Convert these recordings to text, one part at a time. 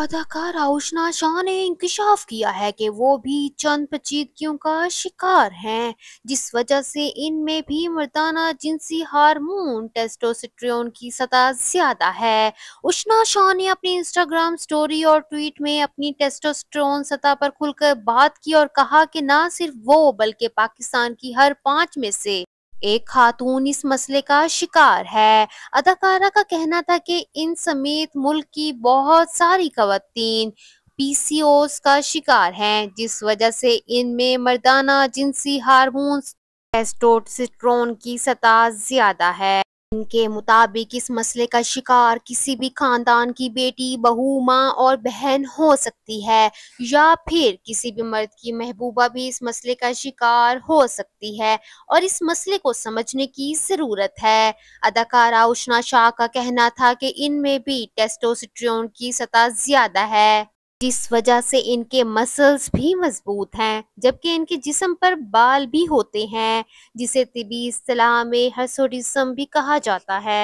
अदाकार आउशना शाह ने इंकशाफ किया है कि वो भी चंद पेचीदगियों का शिकार हैं जिस वजह से इनमें भी मर्दाना जिनसी हार्मोन टेस्टोस्ट्रियोन की सतह ज्यादा है उशना शाह ने अपनी इंस्टाग्राम स्टोरी और ट्वीट में अपनी टेस्टोस्ट्रोन सतह पर खुलकर बात की और कहा कि ना सिर्फ वो बल्कि पाकिस्तान की हर पांच में से एक खातून इस मसले का शिकार है अदाकारा का कहना था कि इन समेत मुल्क की बहुत सारी खातन पीसीओस का शिकार हैं जिस वजह से इनमें मर्दाना जिनसी हारमोन्स टेस्टोसिट्रोन की सतह ज्यादा है इनके मुताबिक इस मसले का शिकार किसी भी खानदान की बेटी बहू माँ और बहन हो सकती है या फिर किसी भी मर्द की महबूबा भी इस मसले का शिकार हो सकती है और इस मसले को समझने की ज़रूरत है अदाकारा उष्णा शाह का कहना था कि इनमें भी टेस्टोस्ट्रियोन की सतह ज़्यादा है जिस वजह से इनके मसल्स भी मजबूत हैं जबकि इनके जिसम पर बाल भी होते हैं जिसे तिबी असलाह में हर्सोडिज्म भी कहा जाता है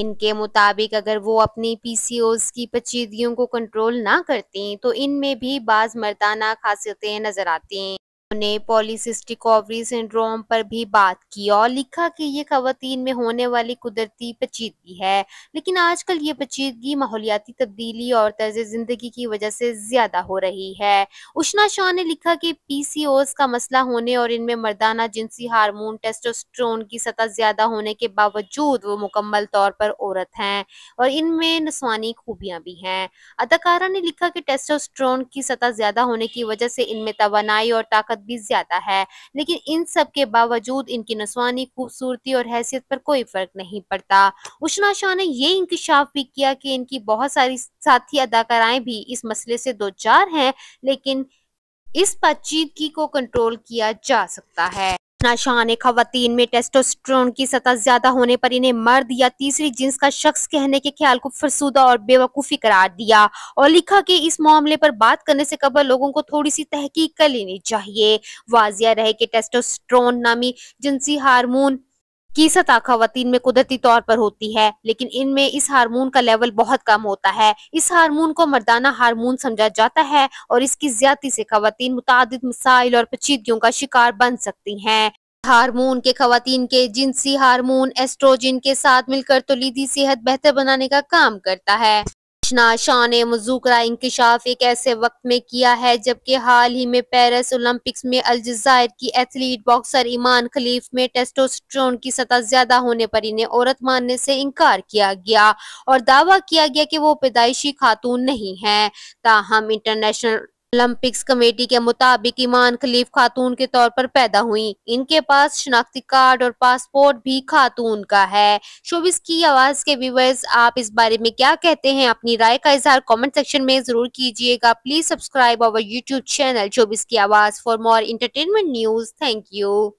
इनके मुताबिक अगर वो अपनी पीसीओस की पचीदियों को कंट्रोल ना करती तो इनमें भी बाज मर्दाना खासियतें नजर आती उन्होंने पॉलीसिस्टिक ओवरी सिंड्रोम पर भी बात की और लिखा कि ये खातन में होने वाली कुदरती पचीदगी है लेकिन आजकल ये पचीदगी माहौलियाती तब्दीली और तर्ज ज़िंदगी की वजह से ज़्यादा हो रही है उष्णा शाह ने लिखा कि पी सी ओज का मसला होने और इनमें मर्दाना जिनसी हारमोन टेस्टोस्ट्रोन की सतह ज़्यादा होने के बावजूद वो मुकम्मल तौर पर औरत हैं और इनमें नस्वानी खूबियाँ भी हैं अदाकारा ने लिखा कि टेस्टोस्ट्रोन की सतह ज़्यादा होने की वजह से इनमें तोनाई और ताकत बहुत भी ज्यादा है लेकिन इन सब के बावजूद इनकी नस्वानी खूबसूरती और हैसियत पर कोई फर्क नहीं पड़ता उष्णा शाह ने ये इंकशाफ भी किया कि इनकी बहुत सारी साथी अदाकाराएं भी इस मसले से दो चार हैं लेकिन इस बातचीत की को कंट्रोल किया जा सकता है नाशान खातन में टेस्टोस्ट्रोन की सतह ज्यादा होने पर इन्हें मर्द या तीसरी जिन्स का शख्स कहने के ख्याल को फरसूदा और बेवकूफी करार दिया और लिखा कि इस मामले पर बात करने से कबल लोगों को थोड़ी सी तहकीक कर लेनी चाहिए वाजिया रहे कि टेस्टोस्ट्रोन नामी जिनसी हार्मोन की सतह खातन में कुदरती तौर पर होती है लेकिन इनमें इस हार्मोन का लेवल बहुत कम होता है इस हार्मोन को मर्दाना हार्मोन समझा जाता है और इसकी ज्यादा से खातन मुताद मिसाइल और पचीदगियों का शिकार बन सकती हैं हार्मोन के खातन के जिनसी हार्मोन एस्ट्रोजिन के साथ मिलकर तोलीदी सेहत बेहतर बनाने का काम करता है रचना शान मजू इंकशाफ एक ऐसे वक्त में किया है जबकि हाल ही में पेरिस ओलंपिक्स में अलजायर की एथलीट बॉक्सर ईमान खलीफ में टेस्टोस्ट्रोन की सतह ज्यादा होने पर इन्हें औरत मानने से इनकार किया गया और दावा किया गया कि वो पैदाइशी खातून नहीं है ताहम इंटरनेशनल ओलंपिक्स कमेटी के मुताबिक ईमान खलीफ खातून के तौर पर पैदा हुई इनके पास शनाख्ती कार्ड और पासपोर्ट भी खातून का है शोबिस की आवाज के व्यूवर्स आप इस बारे में क्या कहते हैं अपनी राय का इजहार कमेंट सेक्शन में जरूर कीजिएगा please subscribe our YouTube channel showbiz की आवाज for more entertainment news thank you